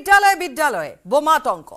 বিদ্যালয় বিদ্যালয় বোমাতংক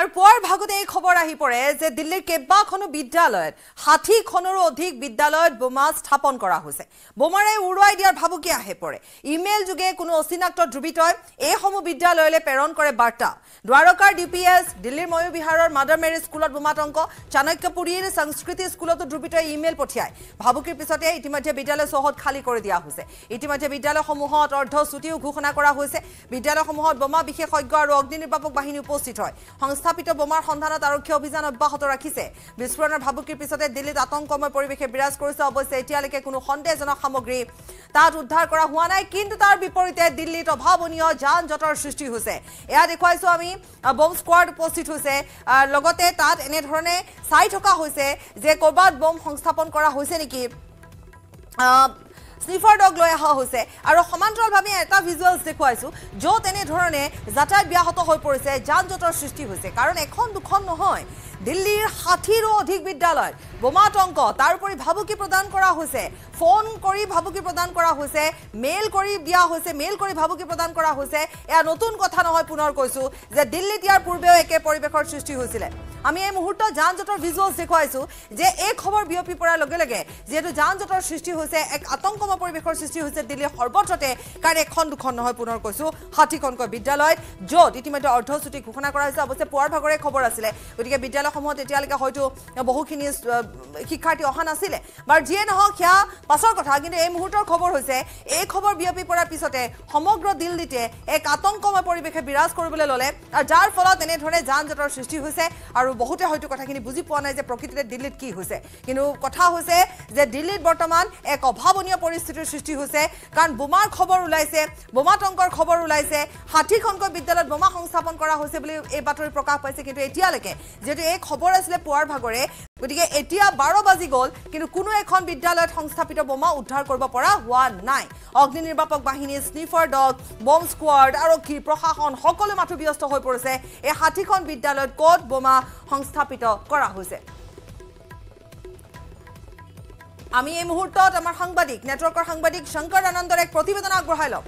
আৰু পুৱাৰ ভাগতে এই খবৰ আহি পৰে যে দিল্লীৰ কেইবাখনো বিদ্যালয়ত ষাঠিখনৰো অধিক বিদ্যালয়ত বোমা স্থাপন কৰা হৈছে বোমাৰে উৰুৱাই দিয়াৰ ভাবুকি আহে পৰে ইমেইল যোগে কোনো অচিনাক্ত দ্ৰুবিতই এইসমূহ বিদ্যালয়লৈ প্ৰেৰণ কৰে বাৰ্তা দ্বাৰকাৰ ডি পি এছ দিল্লীৰ ময়ূ বিহাৰৰ মাডাৰ মেৰী স্কুলত বোমাতংক চাণক্যপুৰীৰ সংস্কৃতি স্কুলতো দ্ৰুবিতই ইমেইল পঠিয়াই ভাবুকিৰ পিছতে ইতিমধ্যে বিদ্যালয় চৌহদ খালী কৰি দিয়া হৈছে ইতিমধ্যে বিদ্যালয়সমূহত অৰ্ধচুটিও ঘোষণা কৰা হৈছে বিদ্যালয়সমূহত বোমা বিশেষজ্ঞ আৰু অগ্নি নিৰ্বাপক বাহিনী উপস্থিত হয় উপস্থাপিত বোমাৰ সন্ধানত আৰক্ষী অভিযান অব্যাহত ৰাখিছে বিস্ফোৰণৰ ভাবুকিৰ পিছতে দিল্লীত আতংকময় পৰিৱেশে বিৰাজ কৰিছে অৱশ্যে এতিয়ালৈকে কোনো সন্দেহজনক সামগ্ৰী তাত উদ্ধাৰ কৰা হোৱা নাই কিন্তু তাৰ বিপৰীতে দিল্লীত অভাৱনীয় যান জঁটৰ সৃষ্টি হৈছে এয়া দেখুৱাইছোঁ আমি বম স্কোৱাড উপস্থিত হৈছে লগতে তাত এনেধৰণে চাই থকা হৈছে যে ক'ৰবাত বম সংস্থাপন কৰা হৈছে নেকি স্নিফাৰ ডগ লৈ অহা হৈছে আৰু সমান্তৰালভাৱে এটা ভিজুৱেলছ দেখুৱাইছোঁ য'ত এনেধৰণে যাতায়াত ব্যাহত হৈ পৰিছে যান জঁটৰ সৃষ্টি হৈছে কাৰণ এখন দুখন নহয় দিল্লীৰ ষাঠিৰো অধিক বিদ্যালয় বোমাতংক তাৰোপৰি ভাবুকি প্ৰদান কৰা হৈছে ফোন কৰি ভাবুকি প্ৰদান কৰা হৈছে মেইল কৰি দিয়া হৈছে মেইল কৰি ভাবুকি প্ৰদান কৰা হৈছে এয়া নতুন কথা নহয় পুনৰ কৈছোঁ যে দিল্লী দিয়াৰ পূৰ্বেও একে পৰিৱেশৰ সৃষ্টি হৈছিলে আমি এই মুহূৰ্তত যান জঁটৰ ভিজুৱেলছ দেখুৱাইছোঁ যে এই খবৰ বিয়পি পৰাৰ লগে লগে যিহেতু যান জঁটৰ সৃষ্টি হৈছে এক আতংকময় পৰিৱেশৰ সৃষ্টি হৈছে দিল্লীৰ সৰ্বত্ৰতে কাৰণ এখন দুখন নহয় পুনৰ কৈছোঁ ষাঠিখনকৈ বিদ্যালয়ত য'ত ইতিমধ্যে অৰ্ধচুটি ঘোষণা কৰা হৈছে অৱশ্যে পুৱাৰ ভাগৰে খবৰ আছিলে গতিকে বিদ্যালয়সমূহত এতিয়ালৈকে হয়তো বহুখিনি শিক্ষাৰ্থী অহা নাছিলে বাৰু যিয়ে নহওক সেয়া পাছৰ কথা কিন্তু এই মুহূৰ্তৰ খবৰ হৈছে এই খবৰ বিয়পি পৰাৰ পিছতে সমগ্ৰ দিল্লীতে এক আতংকময় পৰিৱেশে বিৰাজ কৰিবলৈ ল'লে আৰু যাৰ ফলত এনেধৰণে যান জঁটৰ সৃষ্টি হৈছে আৰু বহুতে হয়তো কথাখিনি বুজি পোৱা নাই যে প্ৰকৃততে দিল্লীত কি হৈছে কিন্তু কথা হৈছে যে দিল্লীত বৰ্তমান এক অভাৱনীয় পৰিস্থিতিৰ সৃষ্টি হৈছে কাৰণ বোমাৰ খবৰ ওলাইছে বোমা বোমাতংকৰ খবৰ ওলাইছে ষাঠিখনকৈ বিদ্যালয়ত বোমা সংস্থাপন কৰা হৈছে বুলি এই বাতৰি প্ৰকাশ পাইছে কিন্তু এতিয়ালৈকে যিহেতু এই খবৰ আছিলে পুৱাৰ ভাগৰে গতিকে এতিয়া বাৰ বাজি গ'ল কিন্তু কোনো এখন বিদ্যালয়ত সংস্থাপিত বোমা উদ্ধাৰ কৰিব পৰা হোৱা নাই অগ্নি নিৰ্বাপক বাহিনী স্নিফাৰ ডগ বম স্কোৱাড আৰক্ষী প্ৰশাসন সকলো মাথো ব্যস্ত হৈ পৰিছে এই ষাঠিখন বিদ্যালয়ত ক'ত বোমা সংস্থাপিত কৰা হৈছে আমি এই মুহূৰ্তত আমাৰ সাংবাদিক নেটৱৰ্কৰ সাংবাদিক শংকৰ আনন্দৰ এক প্ৰতিবেদন আগবঢ়াই লওঁ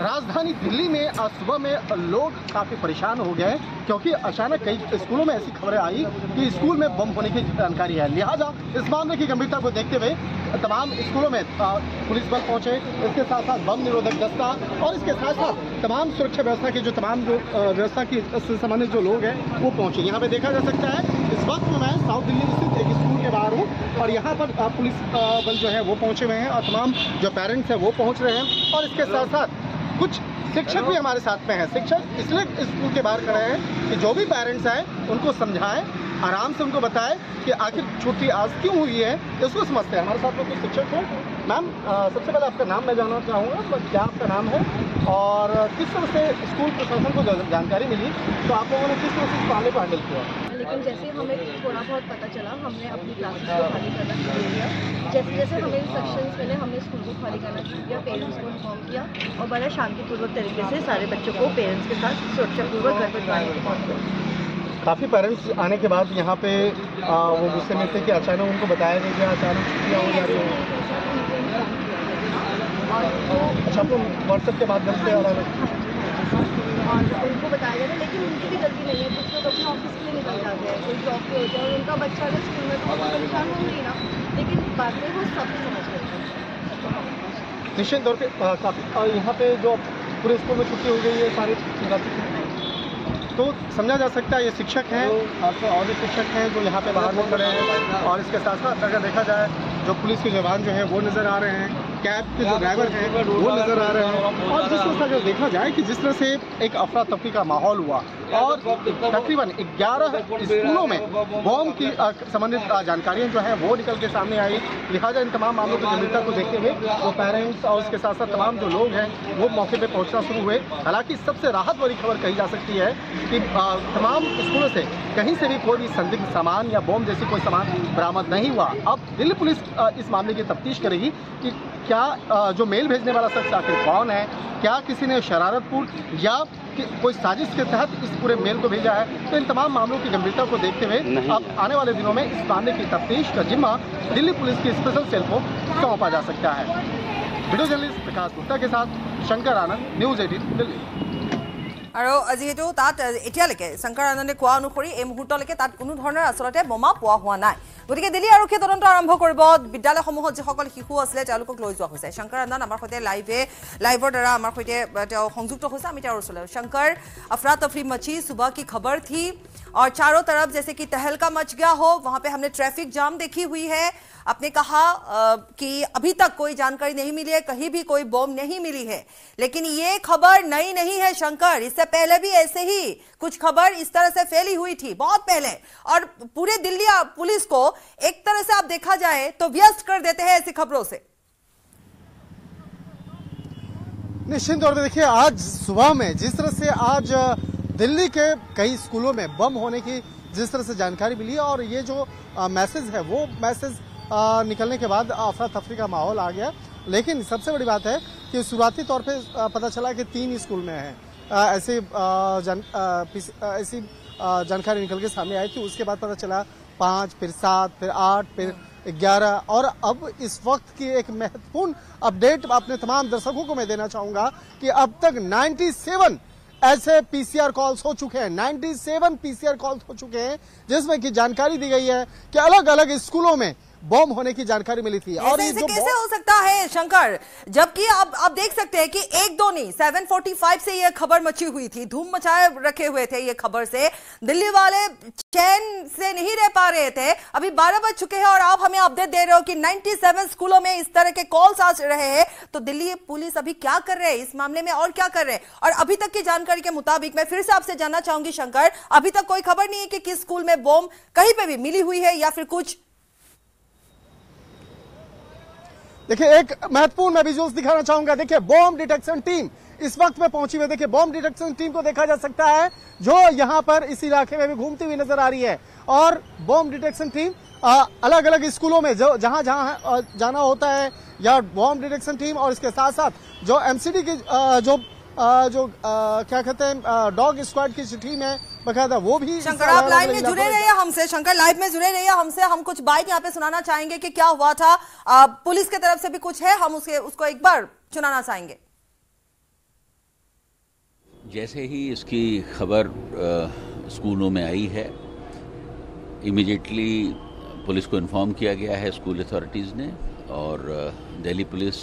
राजधानी दिल्ली में आज सुबह में लोग काफ़ी परेशान हो गए क्योंकि अचानक कई स्कूलों में ऐसी खबरें आई कि स्कूल में बम होने की जानकारी है लिहाजा इस मामले की गंभीरता को देखते हुए तमाम स्कूलों में पुलिस बल पहुंचे इसके साथ साथ बम निरोधक दस्ता और इसके साथ साथ तमाम सुरक्षा व्यवस्था की जो तमाम जो व्यवस्था की संबंधित जो लोग हैं वो पहुंचे यहाँ पे देखा जा सकता है इस वक्त मैं साउथ दिल्ली स्थित एक स्कूल के बाहर हूँ और यहाँ पर पुलिस बल जो है वो पहुँचे हुए हैं और तमाम जो पेरेंट्स हैं वो पहुँच रहे हैं और इसके साथ साथ कुछ शिक्षक भी हमारे साथ में हैं शिक्षक इसलिए स्कूल के बाहर खड़े हैं कि जो भी पेरेंट्स आए उनको समझाएं आराम से उनको बताएं कि आखिर छुट्टी आज क्यों हुई है इसको समझते हैं हमारे साथ में कुछ शिक्षक हैं मैम सबसे पहले आपका नाम मैं जानना चाहूँगा क्या आपका नाम है और किस तरह से स्कूल प्रशासन को जानकारी मिली तो आप लोगों ने किस तरह से इस मामले को हैंडल किया लेकिन जैसे हमें थोड़ा बहुत पता चला हमने अपनी क्लासेस को खाली करना शुरू किया जैसे जैसे हमें इंस्ट्रक्शंस मिले हमने स्कूल को खाली करना शुरू किया पेरेंट्स को इन्फॉर्म किया और बड़ा शांतिपूर्वक तरीके से सारे बच्चों को पेरेंट्स के साथ सुरक्षापूर्वक घर पर जाने काफ़ी पेरेंट्स आने के बाद यहाँ पे आ, वो गुस्से में थे कि अचानक उनको बताया नहीं गया अचानक छुट्टियाँ हो जाती हैं अच्छा तो व्हाट्सएप के माध्यम से हाँ, हाँ, हाँ, और उनको बताया नौकरी हो जाए और उनका बच्चा अगर स्कूल में तो वो परेशान होंगे ही ना लेकिन बाद वो सब समझ लेते निश्चित तौर पर काफ़ी यहाँ पे जो पूरे स्कूल में छुट्टी हो गई है सारे तो समझा जा सकता है ये शिक्षक हैं आपके तो और भी शिक्षक हैं जो यहाँ पे बाहर में खड़े हैं और इसके साथ साथ अगर देखा जाए जो पुलिस के जवान जो हैं वो नज़र आ रहे हैं कैब के जो ड्राइवर हैं वो नज़र आ रहे हैं और जिस तरह अगर देखा जाए कि जिस तरह से एक अफरा तफरी का माहौल हुआ और तकरीबन ग्यारह स्कूलों में बॉम्ब की संबंधित जानकारियाँ जो है वो निकल के सामने आई लिहाजा इन तमाम मामलों की गंभीरता को देखते हुए वो पेरेंट्स और उसके साथ साथ तमाम जो लोग हैं वो मौके पर पहुँचना शुरू हुए हालांकि सबसे राहत वाली खबर कही जा सकती है कि तमाम स्कूलों से कहीं से भी कोई भी संदिग्ध सामान या बॉम्ब जैसी कोई सामान बरामद नहीं हुआ अब दिल्ली पुलिस इस मामले की तफ्तीश करेगी कि क्या जो मेल भेजने वाला शख्स आखिर कौन है क्या किसी ने शरारतपूर्ण या कोई साजिश के तहत इस पूरे मेल को भेजा है तो इन तमाम मामलों की गंभीरता को देखते हुए अब आने वाले दिनों में इस मामले की तफ्तीश का जिम्मा दिल्ली पुलिस की स्पेशल सेल को सौंपा जा सकता है वीडियो जर्नलिस्ट प्रकाश गुप्ता के साथ शंकर आनंद न्यूज़ एटीन दिल्ली আৰু যিহেতু তাত এতিয়ালৈকে শংকৰ আনন্দে কোৱা অনুসৰি এই মুহূৰ্তলৈকে তাত কোনো ধৰণৰ আচলতে বোমা পোৱা হোৱা নাই গতিকে দিল্লী আৰক্ষীয়ে তদন্ত আৰম্ভ কৰিব বিদ্যালয়সমূহত যিসকল শিশু আছিলে তেওঁলোকক লৈ যোৱা হৈছে শংকৰ আনন্দ আমাৰ সৈতে লাইভে লাইভৰ দ্বাৰা আমাৰ সৈতে তেওঁ সংযুক্ত হৈছে আমি তেওঁৰ ওচৰলৈ শংকৰ আফৰাত তফৰি মচি চুবা কি খবৰ থি और चारों तरफ जैसे कि तहलका मच गया हो वहां पे हमने ट्रैफिक जाम देखी हुई है आपने कहा आ, कि अभी तक कोई जानकारी नहीं मिली है कहीं भी कोई बॉम्ब नहीं मिली है लेकिन ये खबर नई नहीं है शंकर इससे पहले भी ऐसे ही कुछ खबर इस तरह से फैली हुई थी बहुत पहले और पूरे दिल्ली पुलिस को एक तरह से आप देखा जाए तो व्यस्त कर देते हैं ऐसी खबरों से निश्चित तौर पर देखिए आज सुबह में जिस तरह से आज दिल्ली के कई स्कूलों में बम होने की जिस तरह से जानकारी मिली और ये जो मैसेज है वो मैसेज निकलने के बाद अफरा तफरी का माहौल आ गया लेकिन सबसे बड़ी बात है कि शुरुआती तौर पे पता चला कि तीन स्कूल में है ऐसी जन, ऐसी जानकारी निकल के सामने आई थी उसके बाद पता चला पाँच फिर सात फिर आठ फिर ग्यारह और अब इस वक्त की एक महत्वपूर्ण अपडेट अपने तमाम दर्शकों को मैं देना चाहूँगा कि अब तक नाइन्टी ऐसे पीसीआर कॉल्स हो चुके हैं 97 पीसीआर कॉल्स हो चुके हैं जिसमें की जानकारी दी गई है कि अलग अलग स्कूलों में बॉम्ब होने की जानकारी मिली थी और ये जो कैसे हो सकता है शंकर जबकि आप आप देख सकते हैं कि एक दो नहीं फाइव से यह खबर मची हुई थी धूम मचाए रखे हुए थे ये खबर से दिल्ली वाले चैन से नहीं रह पा रहे थे अभी बारह बज चुके हैं और आप हमें अपडेट दे रहे हो कि सेवन स्कूलों में इस तरह के कॉल्स आ रहे हैं तो दिल्ली पुलिस अभी क्या कर रहे हैं इस मामले में और क्या कर रहे हैं और अभी तक की जानकारी के मुताबिक मैं फिर से आपसे जानना चाहूंगी शंकर अभी तक कोई खबर नहीं है कि किस स्कूल में बॉम्ब कहीं पर भी मिली हुई है या फिर कुछ देखिए एक महत्वपूर्ण मैं विजुअल्स दिखाना चाहूंगा देखिए बॉम्ब डिटेक्शन टीम इस वक्त में पहुंची हुई देखिए बॉम्ब डिटेक्शन टीम को देखा जा सकता है जो यहाँ पर इस इलाके में भी घूमती हुई नजर आ रही है और बॉम्ब डिटेक्शन टीम आ, अलग अलग स्कूलों में जो जहां जहां जाना होता है या बॉम्ब डिटेक्शन टीम और इसके साथ साथ जो एमसीडी की आ, जो जो क्या कहते हैं डॉग स्क्वाड की चिट्ठी में बकायदा वो भी शंकर आप लाइव में जुड़े रहिए हमसे शंकर लाइव में जुड़े रहिए हमसे हम कुछ बाइक यहाँ पे सुनाना चाहेंगे कि क्या हुआ था पुलिस की तरफ से भी कुछ है हम उसके उसको एक बार सुनाना चाहेंगे जैसे ही इसकी खबर स्कूलों में आई है इमिजिएटली पुलिस को इन्फॉर्म किया गया है स्कूल अथॉरिटीज़ ने और दिल्ली पुलिस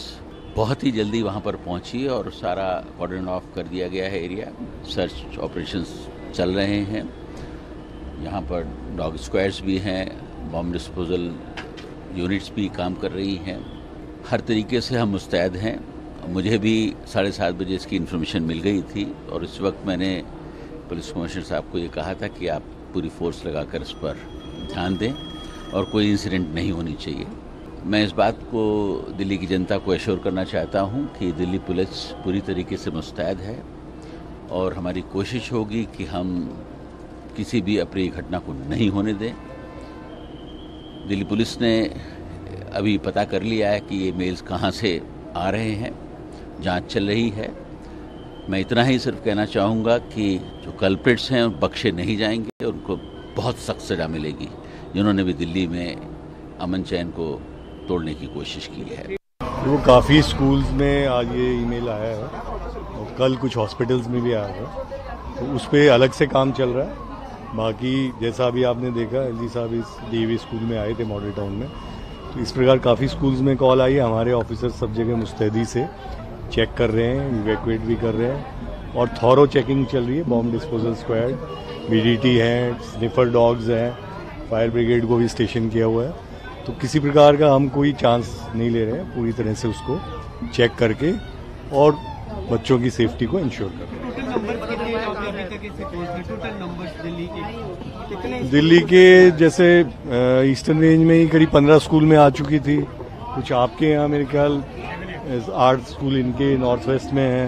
बहुत ही जल्दी वहाँ पर पहुँची और सारा कॉर्डन ऑफ कर दिया गया है एरिया सर्च ऑपरेशंस चल रहे हैं यहाँ पर डॉग स्क्वायर्स भी हैं बॉम्ब डिस्पोजल यूनिट्स भी काम कर रही हैं हर तरीके से हम मुस्तैद हैं मुझे भी साढ़े सात बजे इसकी इन्फॉर्मेशन मिल गई थी और इस वक्त मैंने पुलिस कमिश्नर साहब को ये कहा था कि आप पूरी फोर्स लगाकर इस पर ध्यान दें और कोई इंसिडेंट नहीं होनी चाहिए मैं इस बात को दिल्ली की जनता को एश्योर करना चाहता हूं कि दिल्ली पुलिस पूरी तरीके से मुस्तैद है और हमारी कोशिश होगी कि हम किसी भी अप्रिय घटना को नहीं होने दें दिल्ली पुलिस ने अभी पता कर लिया है कि ये मेल्स कहाँ से आ रहे हैं जांच चल रही है मैं इतना ही सिर्फ कहना चाहूँगा कि जो कल्प्रिट्स हैं बख्शे नहीं जाएंगे उनको बहुत सख्त सजा मिलेगी जिन्होंने भी दिल्ली में अमन चैन को तोड़ने की कोशिश की है तो वो काफ़ी स्कूल्स में आज ये ईमेल आया है और कल कुछ हॉस्पिटल्स में भी आया है तो उस पर अलग से काम चल रहा है बाकी जैसा अभी आपने देखा एल जी साहब इस डी स्कूल में आए थे मॉडल टाउन में तो इस प्रकार काफ़ी स्कूल्स में कॉल आई है हमारे ऑफिसर सब जगह मुस्तैदी से चेक कर रहे हैं इवेकुएट भी कर रहे हैं और थॉरो चेकिंग चल रही है बॉम्ब डिस्पोजल स्क्वाड टी है स्निफर डॉग्स हैं फायर ब्रिगेड को भी स्टेशन किया हुआ है तो किसी प्रकार का हम कोई चांस नहीं ले रहे हैं पूरी तरह से उसको चेक करके और बच्चों की सेफ्टी को इंश्योर कर रहे हैं दिल्ली के जैसे ईस्टर्न रेंज में ही करीब पंद्रह स्कूल में आ चुकी थी कुछ आपके यहाँ मेरे ख्याल आर्ट स्कूल इनके नॉर्थ वेस्ट में हैं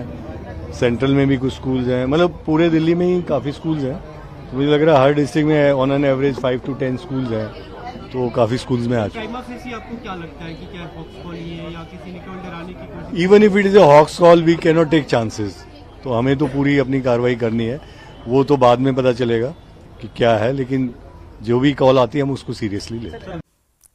सेंट्रल में भी कुछ स्कूल्स हैं मतलब पूरे दिल्ली में ही काफ़ी स्कूल्स हैं तो मुझे लग रहा है हर डिस्ट्रिक्ट में on an average five to ten schools हैं तो काफ़ी स्कूल्स में आ चुके even if it is a hoax call we can not take chances तो हमें तो पूरी अपनी कार्रवाई करनी है वो तो बाद में पता चलेगा कि क्या है लेकिन जो भी कॉल आती है हम उसको सीरियसली लेते हैं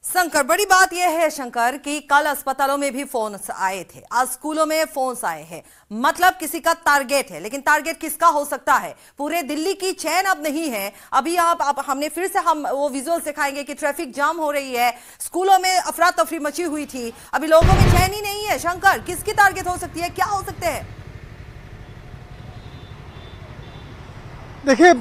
शंकर बड़ी बात यह है शंकर कि कल अस्पतालों में भी फोन आए थे आज स्कूलों में फोन आए हैं मतलब किसी का टारगेट है लेकिन टारगेट किसका हो सकता है पूरे दिल्ली की चैन अब नहीं है अभी आप, आप हमने फिर से हम वो विजुअल दिखाएंगे कि ट्रैफिक जाम हो रही है स्कूलों में अफरा तफरी मची हुई थी अभी लोगों में चैन ही नहीं है शंकर किसकी टारगेट हो सकती है क्या हो सकते हैं देखिए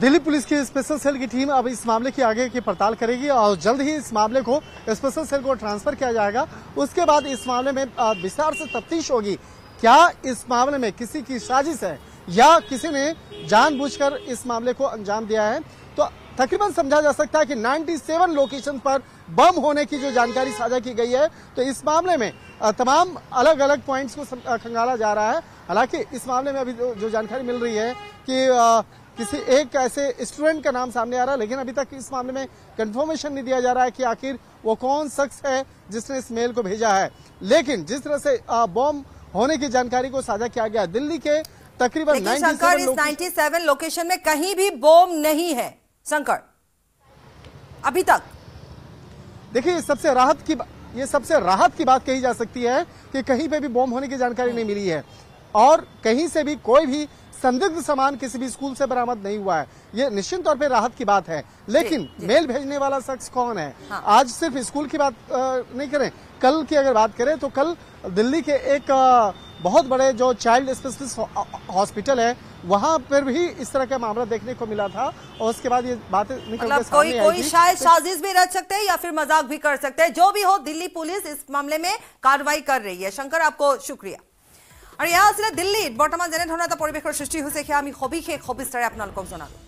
दिल्ली पुलिस की स्पेशल सेल की टीम अब इस मामले की आगे की पड़ताल करेगी और जल्द ही इस मामले को स्पेशल सेल को ट्रांसफर किया जाएगा उसके बाद इस मामले में विस्तार से तफ्तीश होगी क्या इस मामले में किसी की साजिश है या किसी ने जानबूझकर इस मामले को अंजाम दिया है तो तकरीबन समझा जा सकता है कि 97 लोकेशन पर बम होने की जो जानकारी साझा की गई है तो इस मामले में तमाम अलग अलग पॉइंट्स को खंगाला जा रहा है हालांकि इस मामले में अभी जो जानकारी मिल रही है कि आ, किसी एक ऐसे स्टूडेंट का नाम सामने आ रहा है लेकिन अभी तक इस मामले में कंफर्मेशन नहीं दिया जा रहा है कि आखिर वो कौन शख्स है जिसने इस मेल को भेजा है लेकिन जिस तरह से बॉम्ब होने की जानकारी को साझा किया गया दिल्ली के तकरीबन 97 इस लोकेशन में कहीं भी बॉम्ब नहीं है शंकर अभी तक देखिए सबसे राहत की ये सबसे राहत की बात कही जा सकती है कि कहीं पे भी बॉम्ब होने की जानकारी नहीं मिली है और कहीं से भी कोई भी संदिग्ध सामान किसी भी स्कूल से बरामद नहीं हुआ है ये निश्चित तौर पे राहत की बात है लेकिन मेल भेजने वाला शख्स कौन है हाँ। आज सिर्फ स्कूल की बात नहीं करें कल की अगर बात करें तो कल दिल्ली के एक बहुत बड़े जो चाइल्ड स्पेशलिस्ट हॉस्पिटल है वहाँ पर भी इस तरह का मामला देखने को मिला था और उसके बाद ये बातें निकल मतलब कोई कोई शायद साजिश भी रच सकते हैं या फिर मजाक भी कर सकते हैं जो भी हो दिल्ली पुलिस इस मामले में कार्रवाई कर रही है शंकर आपको शुक्रिया আৰু ইয়া আছিলে দিল্লীত বৰ্তমান যেনেধৰণৰ এটা পৰিৱেশৰ সৃষ্টি হৈছে সেয়া আমি সবিশেষ সবিস্তাৰে আপোনালোকক জনালোঁ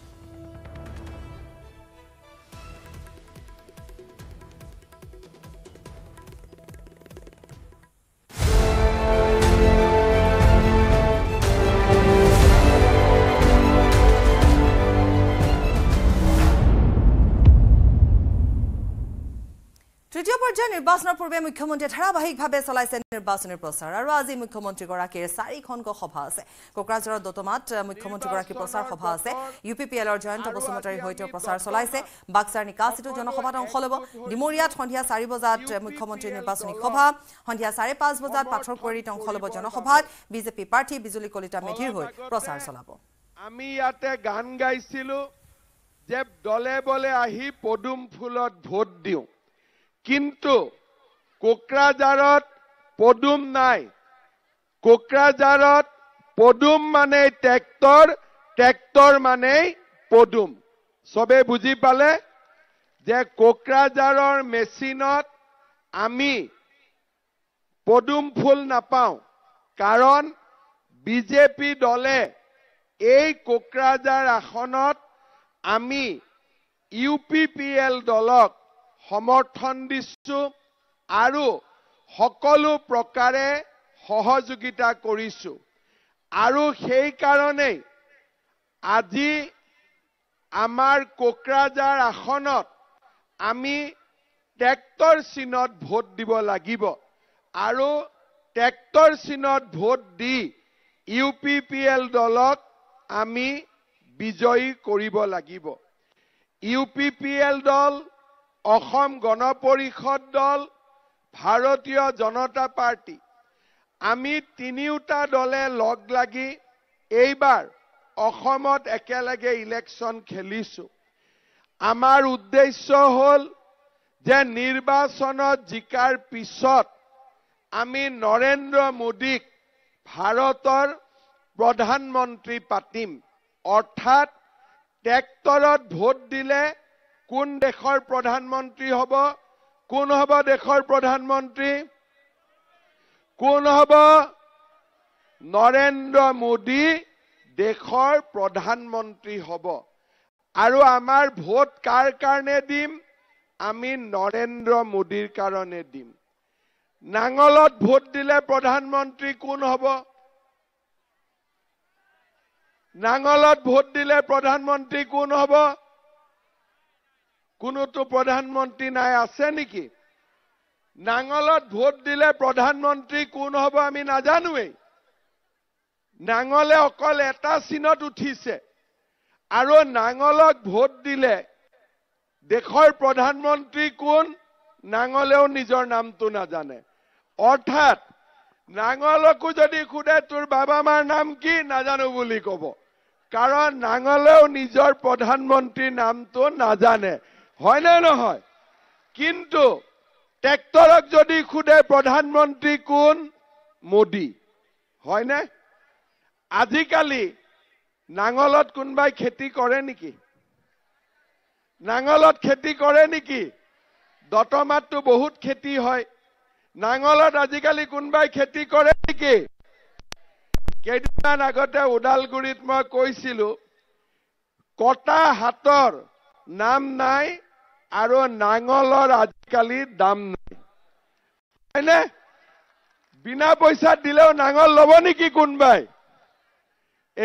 তৃতীয় পৰ্যায়ৰ নিৰ্বাচনৰ পূৰ্বে মুখ্যমন্ত্ৰীয়ে ধাৰাবাহিকভাৱে চলাইছে নিৰ্বাচনী প্ৰচাৰ আৰু আজি মুখ্যমন্ত্ৰীগৰাকীৰ চাৰিখনকৈ সভা আছে কোকৰাঝাৰৰ দতমাত মুখ্যমন্ত্ৰীগৰাকীৰ প্ৰচাৰ সভা আছে ইউ পি পি এলৰ জয়ন্ত বসুমতাৰীৰ সৈতে প্ৰচাৰ চলাইছে বাক্সাৰ নিকাচিতো জনসভাত অংশ ল'ব ডিমৰীয়াত সন্ধিয়া চাৰি বজাত মুখ্যমন্ত্ৰীৰ নিৰ্বাচনী সভা সন্ধিয়া চাৰে পাঁচ বজাত পাথৰকুৰীত অংশ ল'ব জনসভাত বিজেপি প্ৰাৰ্থী বিজুলী কলিতা মেধিৰ হৈ প্ৰচাৰ চলাব আমি ইয়াতে গান গাইছিলো যে দলে বলে আহি পদুম ফুলত ভোট দিওঁ কিন্তু কোকৰাঝাৰত পদুম নাই কোকৰাঝাৰত পদুম মানেই ট্ৰেক্টৰ ট্ৰেক্টৰ মানেই পদুম চবে বুজি পালে যে কোকৰাঝাৰৰ মেচিনত আমি পদুম ফুল নাপাওঁ কাৰণ বিজেপি দলে এই কোকৰাঝাৰ আসনত আমি ইউ পি পি এল দলক সমৰ্থন দিছোঁ আৰু সকলো প্ৰকাৰে সহযোগিতা কৰিছোঁ আৰু সেইকাৰণেই আজি আমাৰ কোকৰাঝাৰ আসনত আমি ট্ৰেক্টৰ চিনত ভোট দিব লাগিব আৰু ট্ৰেক্টৰ চিনত ভোট দি ইউ পি পি এল দলক আমি বিজয়ী কৰিব লাগিব ইউ পি পি এল দল অসম গণ পৰিষদ দল ভাৰতীয় জনতা পাৰ্টি আমি তিনিওটা দলে লগ লাগি এইবাৰ অসমত একেলগে ইলেকশ্যন খেলিছো আমাৰ উদ্দেশ্য হ'ল যে নিৰ্বাচনত জিকাৰ পিছত আমি নৰেন্দ্ৰ মোদীক ভাৰতৰ প্ৰধানমন্ত্ৰী পাতিম অৰ্থাৎ ট্ৰেক্টৰত ভোট দিলে কোন দেশৰ প্ৰধানমন্ত্ৰী হ'ব কোন হ'ব দেশৰ প্ৰধানমন্ত্ৰী কোন হ'ব নৰেন্দ্ৰ মোদী দেশৰ প্ৰধানমন্ত্ৰী হ'ব আৰু আমাৰ ভোট কাৰ কাৰণে দিম আমি নৰেন্দ্ৰ মোদীৰ কাৰণে দিম নাঙলত ভোট দিলে প্ৰধানমন্ত্ৰী কোন হ'ব নাঙলত ভোট দিলে প্ৰধানমন্ত্ৰী কোন হ'ব কোনোতো প্ৰধানমন্ত্ৰী নাই আছে নেকি নাঙলত ভোট দিলে প্ৰধানমন্ত্ৰী কোন হ'ব আমি নাজানোৱেই নাঙলে অকল এটা চিনত উঠিছে আৰু নাঙলক ভোট দিলে দেশৰ প্ৰধানমন্ত্ৰী কোন নাঙলেও নিজৰ নামটো নাজানে অৰ্থাৎ নাঙলকো যদি সোধে তোৰ বাবা মাৰ নাম কি নাজানো বুলি ক'ব কাৰণ নাঙলেও নিজৰ প্ৰধানমন্ত্ৰীৰ নামটো নাজানে হয়নে নহয় কিন্তু ট্ৰেক্টৰক যদি সোধে প্ৰধানমন্ত্ৰী কোন মোদী হয়নে আজিকালি নাঙলত কোনোবাই খেতি কৰে নেকি নাঙলত খেতি কৰে নেকি দতমাততো বহুত খেতি হয় নাঙলত আজিকালি কোনোবাই খেতি কৰে নেকি কেইদিনমান আগতে ওদালগুৰিত মই কৈছিলো কটা হাতৰ নাম নাই আৰু নাঙলৰ আজিকালি দাম নাই হয়নে বিনা পইচাত দিলেও নাঙল ল'ব নেকি কোনোবাই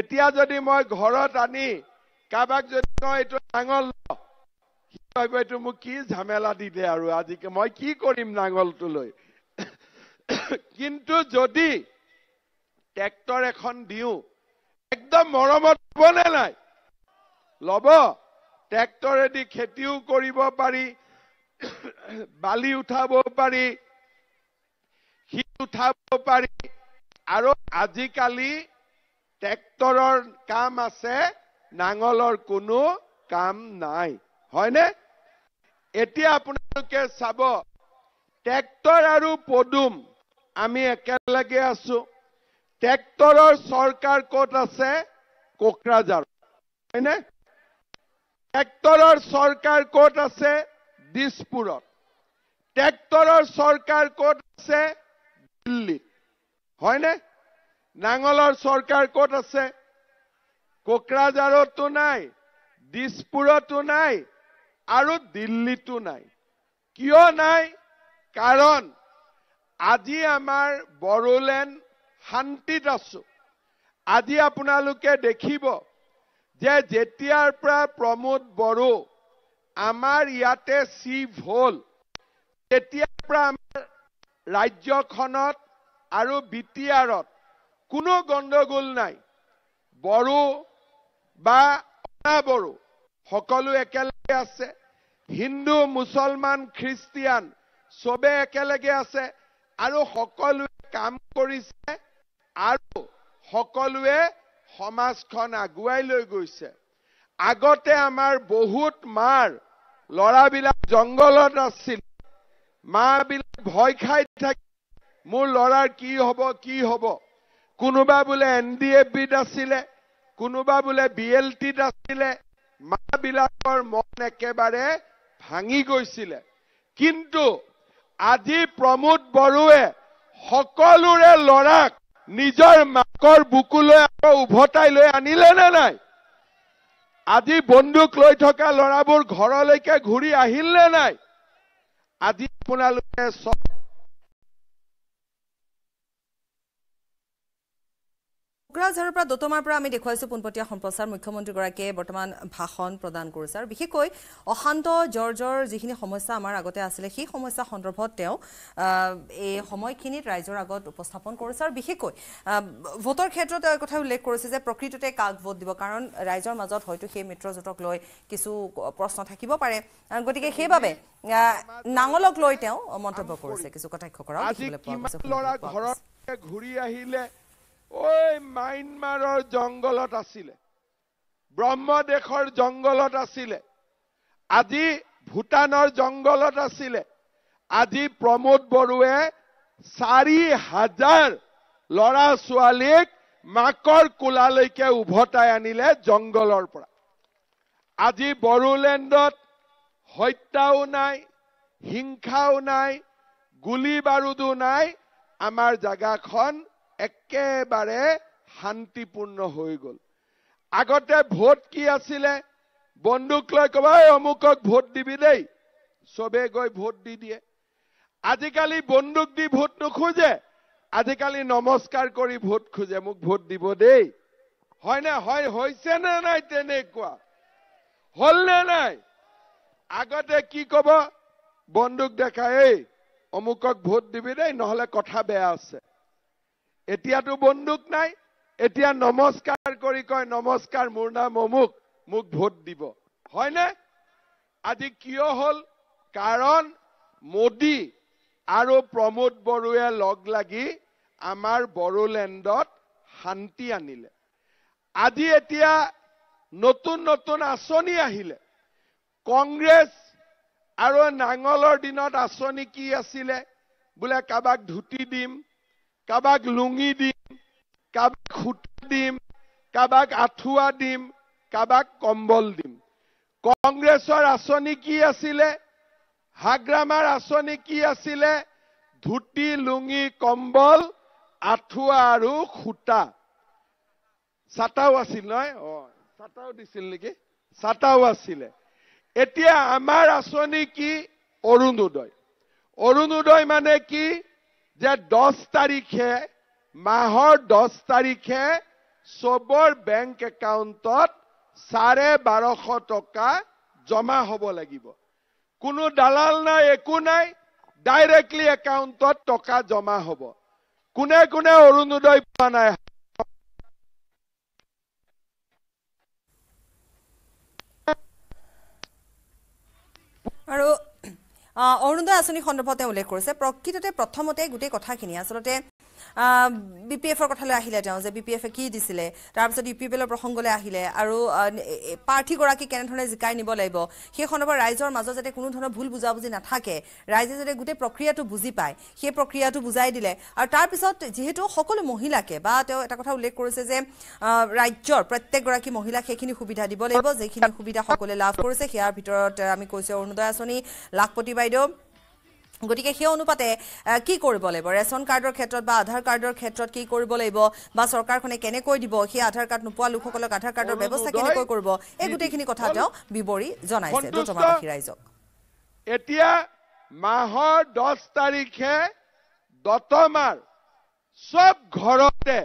এতিয়া যদি মই ঘৰত আনি কাৰোবাক যদি কওঁ এইটো নাঙল ল এইটো মোক কি ঝামেলা দি দিলে আৰু আজিকে মই কি কৰিম নাঙলটো লৈ কিন্তু যদি ট্ৰেক্টৰ এখন দিওঁ একদম মৰমত হ'বনে নাই ল'ব ট্ৰেক্টৰেদি খেতিও কৰিব পাৰি বালি উঠাব পাৰি শিল উঠাব পাৰি আৰু আজিকালি ট্ৰেক্টৰৰ কাম আছে নাঙলৰ কোনো কাম নাই হয়নে এতিয়া আপোনালোকে চাব ট্ৰেক্টৰ আৰু পদুম আমি একেলগে আছো ট্ৰেক্টৰৰ চৰকাৰ ক'ত আছে কোকৰাঝাৰ হয়নে ট্ৰেক্টৰৰ চৰকাৰ ক'ত আছে দিছপুৰত ট্ৰেক্টৰৰ চৰকাৰ ক'ত আছে দিল্লীত হয়নে নাঙলৰ চৰকাৰ ক'ত আছে কোকৰাঝাৰতো নাই দিছপুৰতো নাই আৰু দিল্লীতো নাই কিয় নাই কাৰণ আজি আমাৰ বড়োলেণ্ড শান্তিত আছো আজি আপোনালোকে দেখিব যে যেতিয়াৰ পৰা প্ৰমোদ বড়ো আমাৰ ইয়াতে চিভ হ'ল তেতিয়াৰ পৰা আমাৰ ৰাজ্যখনত আৰু বি টি আৰত কোনো গণ্ডগোল নাই বড়ো বা অনা বড়ো সকলো একেলগে আছে হিন্দু মুছলমান খ্ৰীষ্টিয়ান চবে একেলগে আছে আৰু সকলোৱে কাম কৰিছে আৰু সকলোৱে সমাজখন আগুৱাই লৈ গৈছে আগতে আমাৰ বহুত মাৰ ল'ৰাবিলাক জংঘলত আছিল মাবিলাক ভয় খাই থাকে মোৰ ল'ৰাৰ কি হ'ব কি হ'ব কোনোবা বোলে এন ডি এফ বিত আছিলে কোনোবা বোলে বি এল টিত আছিলে মাবিলাকৰ মন একেবাৰে ভাঙি গৈছিলে কিন্তু আজি প্ৰমোদ বড়োৱে সকলোৰে ল'ৰাক নিজৰ মাকৰ বুকুলৈ আকৌ উভতাই লৈ আনিলে নে নাই আজি বন্দুক লৈ থকা ল'ৰাবোৰ ঘৰলৈকে ঘূৰি আহিল নে নাই আজি আপোনালোকে চব কোকৰাঝাৰৰ পৰা দতমাৰ পৰা আমি দেখুৱাইছো পোনপটীয়া সম্প্ৰচাৰ মুখ্যমন্ত্ৰীগৰাকীয়ে বৰ্তমান ভাষণ প্ৰদান কৰিছে আৰু বিশেষকৈ অশান্ত জৰ্জৰ যিখিনি সমস্যা আমাৰ আগতে আছিলে সেই সমস্যা সন্দৰ্ভত তেওঁ এই সময়খিনিত ৰাইজৰ আগত উপস্থাপন কৰিছে আৰু বিশেষকৈ ভোটৰ ক্ষেত্ৰত এই কথা উল্লেখ কৰিছে যে প্ৰকৃততে কাক ভোট দিব কাৰণ ৰাইজৰ মাজত হয়তো সেই মিত্ৰজোঁটক লৈ কিছু প্ৰশ্ন থাকিব পাৰে গতিকে সেইবাবে নাঙলক লৈ তেওঁ মন্তব্য কৰিছে কিছু কটাক্ষ কৰা ঐ মাইনমাৰৰ জংগলত আছিলে ব্ৰহ্মদেশৰ জংগলত আছিলে আজি ভূটানৰ জংগলত আছিলে আজি প্ৰমোদ বড়োৱে চাৰি হাজাৰ ল'ৰা ছোৱালীক মাকৰ কোলালৈকে উভতাই আনিলে জংগলৰ পৰা আজি বড়োলেণ্ডত হত্যাও নাই হিংসাও নাই গুলী বাৰুদো নাই আমাৰ জেগাখন একেবাৰে শান্তিপূৰ্ণ হৈ গ'ল আগতে ভোট কি আছিলে বন্দুক লৈ ক'ব এই অমুকক ভোট দিবি দেই চবে গৈ ভোট দি দিয়ে আজিকালি বন্দুক দি ভোট নোখোজে আজিকালি নমস্কাৰ কৰি ভোট খোজে মোক ভোট দিব দেই হয়নে হয় হৈছে নে নাই তেনেকুৱা হল নে নাই আগতে কি ক'ব বন্দুক দেখাই এই অমুকক ভোট দিবি দেই নহ'লে কথা বেয়া আছে এতিয়াতো বন্দুক নাই এতিয়া নমস্কাৰ কৰি কয় নমস্কাৰ মোৰ নাম অমুক মোক ভোট দিব হয়নে আজি কিয় হ'ল কাৰণ মোদী আৰু প্ৰমোদ বড়োৱে লগ লাগি আমাৰ বড়োলেণ্ডত শান্তি আনিলে আজি এতিয়া নতুন নতুন আঁচনি আহিলে কংগ্ৰেছ আৰু নাঙলৰ দিনত আঁচনি কি আছিলে বোলে কাৰোবাক ধুতি দিম কাবাক লুঙি দিম কাবাক সূতা দিম কাবাক আঁঠুৱা দিম কাবাক কম্বল দিম কংগ্ৰেছৰ আঁচনি কি আছিলে হাগ্ৰামাৰ আঁচনি কি আছিলে ধুতি লুঙি কম্বল আঠুৱা আৰু সূতা ছাতাও আছিল নহয় অ ছাতাও দিছিল নেকি ছাতাও আছিলে এতিয়া আমাৰ আঁচনি কি অৰুণোদয় অৰুণোদয় মানে কি যে দহ তাৰিখে মাহৰ দহ তাৰিখে চবৰ বেংক একাউণ্টত চাৰে বাৰশ টকা জমা হ'ব লাগিব কোনো দালাল নাই একো নাই ডাইৰেক্টলি একাউণ্টত টকা জমা হ'ব কোনে কোনে অৰুণোদয় পোৱা নাই আৰু অৰুণোদয় আঁচনি সন্দৰ্ভত তেওঁ উল্লেখ কৰিছে প্ৰকৃততে প্ৰথমতে গোটেই কথাখিনি আচলতে বি পি এফৰ কথালৈ আহিলে তেওঁ যে বি পি এফে কি দিছিলে তাৰপিছত ইউ পি পি এলৰ প্ৰসংগলৈ আহিলে আৰু প্ৰাৰ্থীগৰাকী কেনেধৰণে জিকাই নিব লাগিব সেই সন্দৰ্ভত ৰাইজৰ মাজত যাতে কোনো ধৰণৰ ভুল বুজাবুজি নাথাকে ৰাইজে যাতে গোটেই প্ৰক্ৰিয়াটো বুজি পায় সেই প্ৰক্ৰিয়াটো বুজাই দিলে আৰু তাৰপিছত যিহেতু সকলো মহিলাকে বা তেওঁ এটা কথা উল্লেখ কৰিছে যে ৰাজ্যৰ প্ৰত্যেকগৰাকী মহিলাক সেইখিনি সুবিধা দিব লাগিব যিখিনি সুবিধা সকলোৱে লাভ কৰিছে সেয়াৰ ভিতৰত আমি কৈছোঁ অৰুণোদয় আঁচনি লাখপতি বাইদেউ গতিকে সেই অনুপাতে কি কৰিব লাগিব ৰেচন কাৰ্ডৰ ক্ষেত্ৰত বা আধাৰ কাৰ্ডৰ ক্ষেত্ৰত কি কৰিব লাগিব বা চৰকাৰখনে কেনেকৈ দিব সেই আধাৰ কাৰ্ড নোপোৱা লোকসকলক আধাৰ কাৰ্ডৰ ব্যৱস্থা কেনেকৈ কৰিব এই গোটেইখিনি কথা তেওঁ বিৱৰি জনাইছে ৰাইজক এতিয়া মাহৰ দহ তাৰিখে দতমাৰ চব ঘৰতে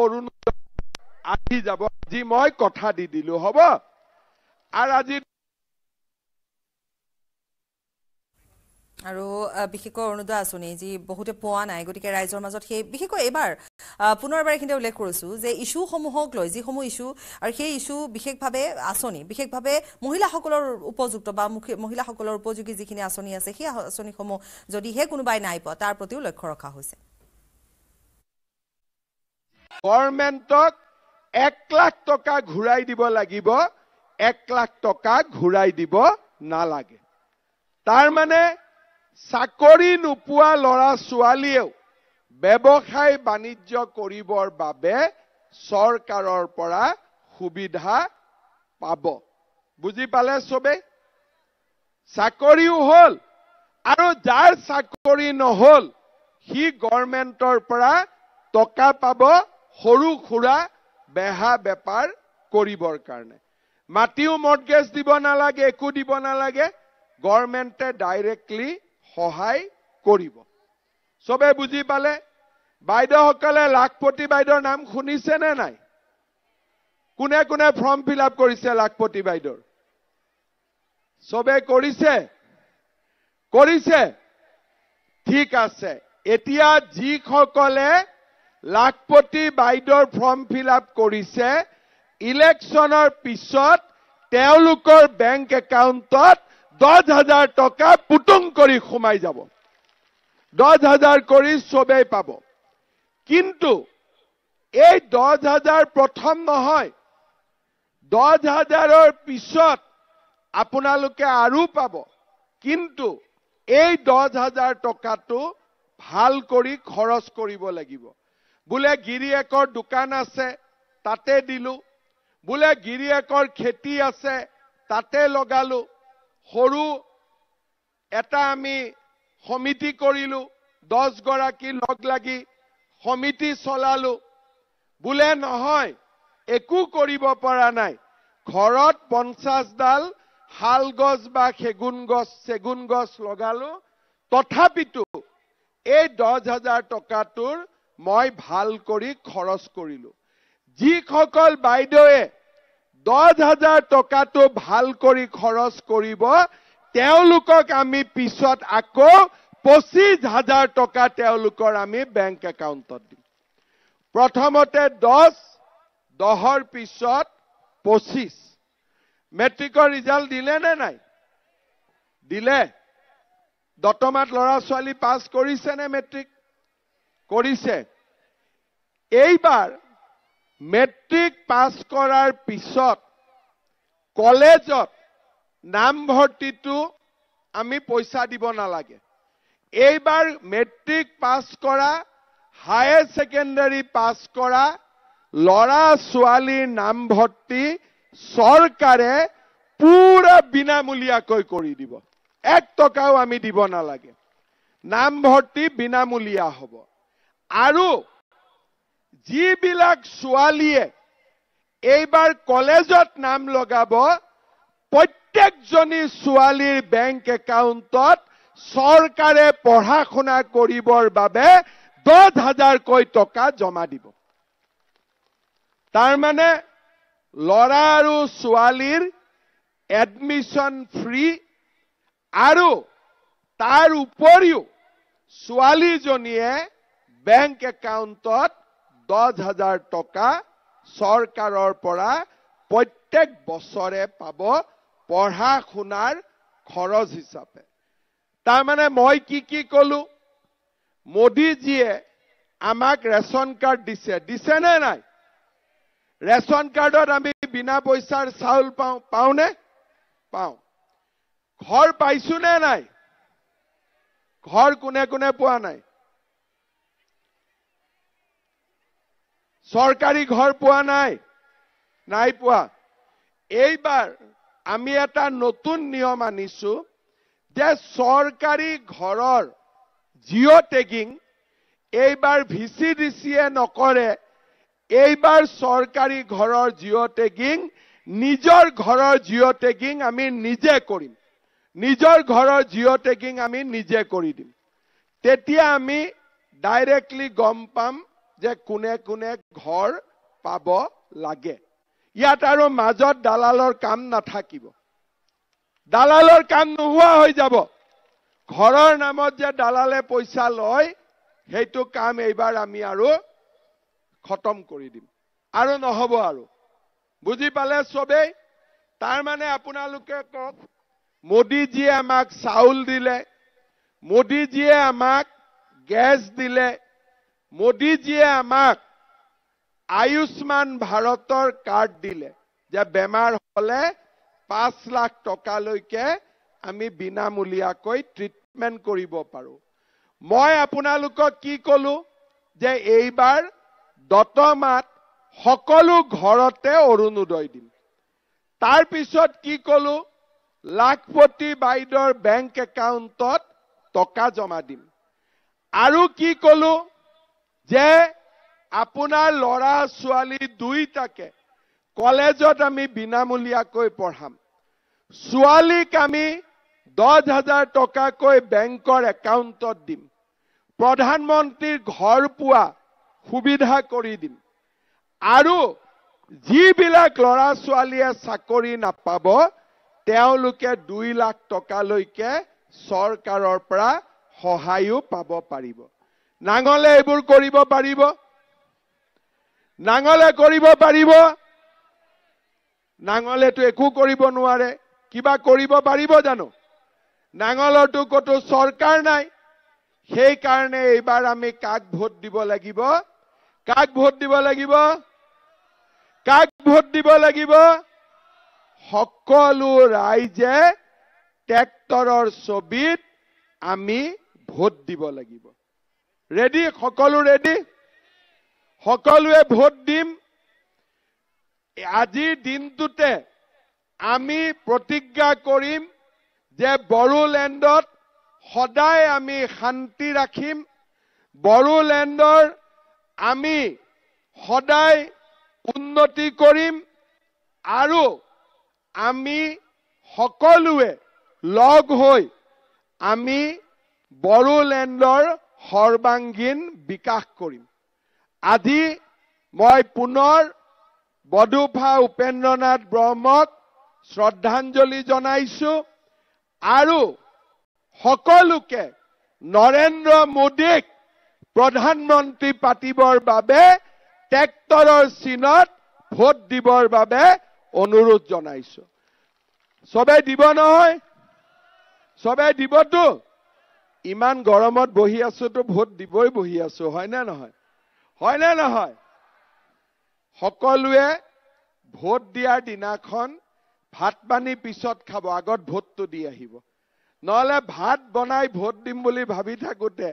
অৰুণোদয় আহি যাব আজি মই কথা দি দিলো হ'ব আৰু আজি আৰু বিশেষকৈ অৰুণোদয় আঁচনি যি বহুতে পোৱা নাই গতিকে ৰাইজৰ মাজত সেই বিশেষকৈ এইবাৰ পুনৰবাৰ এইখিনিতে উল্লেখ কৰিছোঁ যে ইছ্যুসমূহক লৈ যিসমূহ ইছ্যু আৰু সেই ইছ্যু বিশেষভাৱে আঁচনি বিশেষভাৱে মহিলাসকলৰ উপযুক্ত বা মহিলাসকলৰ উপযোগী যিখিনি আঁচনি আছে সেই আঁচনিসমূহ যদিহে কোনোবাই নাই পোৱা তাৰ প্ৰতিও লক্ষ্য ৰখা হৈছে গভৰ্ণমেণ্টক এক লাখ টকা ঘূৰাই দিব লাগিব এক লাখ টকা ঘূৰাই দিব নালাগে তাৰমানে চাকৰি নোপোৱা ল'ৰা ছোৱালীয়েও ব্যৱসায় বাণিজ্য কৰিবৰ বাবে চৰকাৰৰ পৰা সুবিধা পাব বুজি পালে চবে চাকৰিও হ'ল আৰু যাৰ চাকৰি নহ'ল সি গভৰ্ণমেণ্টৰ পৰা টকা পাব সৰু সুৰা বেহা বেপাৰ কৰিবৰ কাৰণে মাটিও মৰ্গেজ দিব নালাগে একো দিব নালাগে গভৰ্ণমেণ্টে ডাইৰেক্টলি সহায় কৰিব চবে বুজি পালে বাইদেউসকলে লাখপতি বাইদেউৰ নাম শুনিছে নে নাই কোনে কোনে ফৰ্ম ফিল আপ কৰিছে লাখপতি বাইদেউৰ চবে কৰিছে কৰিছে ঠিক আছে এতিয়া যিসকলে লাখপতি বাইদেউৰ ফৰ্ম ফিল আপ কৰিছে ইলেকশ্যনৰ পিছত তেওঁলোকৰ বেংক একাউণ্টত দহ হাজাৰ টকা পুতুং কৰি সোমাই যাব দহ হাজাৰ কৰি চবেই পাব কিন্তু এই দহ হাজাৰ প্ৰথম নহয় দহ হাজাৰৰ পিছত আপোনালোকে আৰু পাব কিন্তু এই দহ হাজাৰ টকাটো ভাল কৰি খৰচ কৰিব লাগিব বোলে গিৰিয়েকৰ দোকান আছে তাতে দিলোঁ বোলে গিৰিয়েকৰ খেতি আছে তাতে লগালোঁ সৰু এটা আমি সমিতি কৰিলোঁ দহগৰাকী লগ লাগি সমিতি চলালোঁ বোলে নহয় একো কৰিব পৰা নাই ঘৰত পঞ্চাছডাল শাল গছ বা সেগুন গছ চেগুন গছ লগালোঁ তথাপিতো এই দহ হাজাৰ টকাটোৰ মই ভাল কৰি খৰচ কৰিলোঁ যিসকল বাইদেৱে দহ হাজাৰ টকাটো ভাল কৰি খৰচ কৰিব তেওঁলোকক আমি পিছত আকৌ পঁচিছ হাজাৰ টকা তেওঁলোকৰ আমি বেংক একাউণ্টত দিম প্ৰথমতে দহ দহৰ পিছত পঁচিছ মেট্ৰিকৰ ৰিজাল্ট দিলে নে নাই দিলে দতমাত ল'ৰা ছোৱালী পাছ কৰিছেনে মেট্ৰিক কৰিছে এইবাৰ মেট্ৰিক পাছ কৰাৰ পিছত কলেজত নামভৰ্তিটো আমি পইচা দিব নালাগে এইবাৰ মেট্ৰিক পাছ কৰা হায়াৰ ছেকেণ্ডাৰী পাছ কৰা ল'ৰা ছোৱালীৰ নামভৰ্তি চৰকাৰে পূৰা বিনামূলীয়াকৈ কৰি দিব এক টকাও আমি দিব নালাগে নামভৰ্তি বিনামূলীয়া হ'ব আৰু যিবিলাক ছোৱালীয়ে এইবাৰ কলেজত নাম লগাব প্ৰত্যেকজনী ছোৱালীৰ বেংক একাউণ্টত চৰকাৰে পঢ়া শুনা কৰিবৰ বাবে দহ হাজাৰকৈ টকা জমা দিব তাৰমানে ল'ৰা আৰু ছোৱালীৰ এডমিশ্যন ফ্ৰী আৰু তাৰ উপৰিও ছোৱালীজনীয়ে বেংক একাউণ্টত দহ হাজাৰ টকা চৰকাৰৰ পৰা প্ৰত্যেক বছৰে পাব পঢ়া শুনাৰ খৰচ হিচাপে তাৰমানে মই কি কি ক'লো মোদীজীয়ে আমাক ৰেচন কাৰ্ড দিছে দিছেনে নাই ৰেচন কাৰ্ডত আমি বিনা পইচাৰ চাউল পাওঁ পাওঁনে পাওঁ ঘৰ পাইছোনে নাই ঘৰ কোনে কোনে পোৱা নাই চৰকাৰী ঘৰ পোৱা নাই নাই পোৱা এইবাৰ আমি এটা নতুন নিয়ম আনিছোঁ যে চৰকাৰী ঘৰৰ জিঅ' টেগিং এইবাৰ ভি চি ডি চিয়ে নকৰে এইবাৰ চৰকাৰী ঘৰৰ জিঅ' টেগিং নিজৰ ঘৰৰ জিঅ' টেগিং আমি নিজে কৰিম নিজৰ ঘৰৰ জিঅ' টেগিং আমি নিজে কৰি দিম তেতিয়া আমি ডাইৰেক্টলি গম পাম যে কোনে কোনে ঘৰ পাব লাগে ইয়াত আৰু মাজত দালালৰ কাম নাথাকিব দালালৰ কাম নোহোৱা হৈ যাব ঘৰৰ নামত যে দালালে পইচা লয় সেইটো কাম এইবাৰ আমি আৰু খতম কৰি দিম আৰু নহ'ব আৰু বুজি পালে চবেই তাৰমানে আপোনালোকে কওক মোদীজীয়ে আমাক চাউল দিলে মোদীজীয়ে আমাক গেছ দিলে মোদীজিয়ে আমাক আয়ুষ্মান ভাৰতৰ কাৰ্ড দিলে যে বেমাৰ হ'লে পাঁচ লাখ টকালৈকে আমি বিনামূলীয়াকৈ ট্ৰিটমেণ্ট কৰিব পাৰো মই আপোনালোকক কি ক'লো যে এইবাৰ দতমাত সকলো ঘৰতে অৰুণোদয় দিম তাৰপিছত কি ক'লো লাখপতি বাইদেউৰ বেংক একাউণ্টত টকা জমা দিম আৰু কি ক'লো যে আপোনাৰ ল'ৰা ছোৱালী দুইটাকে কলেজত আমি বিনামূলীয়াকৈ পঢ়াম ছোৱালীক আমি দহ হাজাৰ টকাকৈ বেংকৰ একাউণ্টত দিম প্ৰধানমন্ত্ৰীৰ ঘৰ পোৱা সুবিধা কৰি দিম আৰু যিবিলাক ল'ৰা ছোৱালীয়ে চাকৰি নাপাব তেওঁলোকে দুই লাখ টকালৈকে চৰকাৰৰ পৰা সহায়ো পাব পাৰিব নাঙলে এইবোৰ কৰিব পাৰিব নাঙলে কৰিব পাৰিব নাঙলেতো একো কৰিব নোৱাৰে কিবা কৰিব পাৰিব জানো নাঙলৰতো ক'তো চৰকাৰ নাই সেইকাৰণে এইবাৰ আমি কাক ভোট দিব লাগিব কাক ভোট দিব লাগিব কাক ভোট দিব লাগিব সকলো ৰাইজে ট্ৰেক্টৰৰ ছবিত আমি ভোট দিব লাগিব ৰেডি সকলো ৰেডি সকলোৱে ভোট দিম আজিৰ দিনটোতে আমি প্ৰতিজ্ঞা কৰিম যে বড়োলেণ্ডত সদায় আমি শান্তি ৰাখিম বড়োলেণ্ডৰ আমি সদায় উন্নতি কৰিম আৰু আমি সকলোৱে লগ হৈ আমি বড়োলেণ্ডৰ সৰ্বাংগীন বিকাশ কৰিম আজি মই পুনৰ বডোফা উপেন্দ্ৰনাথ ব্ৰহ্মক শ্ৰদ্ধাঞ্জলি জনাইছো আৰু সকলোকে নৰেন্দ্ৰ মোদীক প্ৰধানমন্ত্ৰী পাতিবৰ বাবে ট্ৰেক্টৰৰ চীনত ভোট দিবৰ বাবে অনুৰোধ জনাইছো চবে দিব নহয় চবে দিবতো ইমান গৰমত বহি আছোতো ভোট দিবই বহি আছো হয়নে নহয় হয়নে নহয় সকলোৱে ভোট দিয়াৰ দিনাখন ভাত পানী পিছত খাব আগত ভোটটো দি আহিব নহ'লে ভাত বনাই ভোট দিম বুলি ভাবি থাকোতে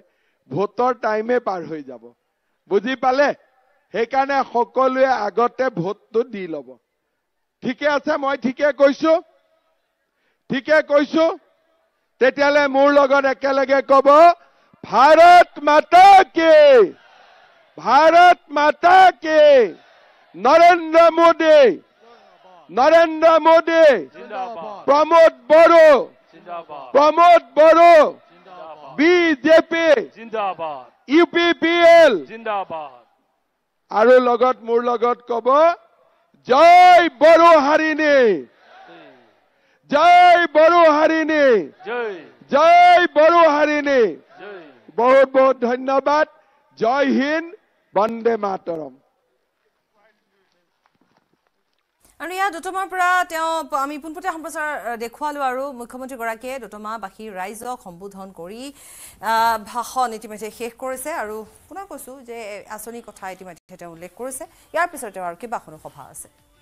ভোটৰ টাইমে পাৰ হৈ যাব বুজি পালে সেইকাৰণে সকলোৱে আগতে ভোটটো দি ল'ব ঠিকে আছে মই ঠিকে কৈছো ঠিকে কৈছো তেতিয়ালে মোৰ লগত একেলগে ক'ব ভাৰত মাতা কে ভাৰত মাতা কে Narendra Modi Narendra Modi Pramod Boro Pramod Boro BJP U P P L আৰু লগত মোৰ লগত কব জয় বড়ো হাৰিণী জয় বড়ো হাৰিণী জয় বড়ো হাৰিণী বহুত বহুত ধন্যবাদ জয় হিন্দ বন্দে মাতৰম আৰু ইয়াৰ দতমাৰ পৰা তেওঁ আমি পোনপটীয়া সম্প্ৰচাৰ দেখুৱালো আৰু মুখ্যমন্ত্ৰীগৰাকীয়ে দতমাবাসী ৰাইজক সম্বোধন কৰি ভাষণ ইতিমধ্যে শেষ কৰিছে আৰু পুনৰ কৈছো যে আঁচনিৰ কথা ইতিমধ্যে তেওঁ উল্লেখ কৰিছে ইয়াৰ পিছত তেওঁ আৰু কেইবাখনো সভা আছে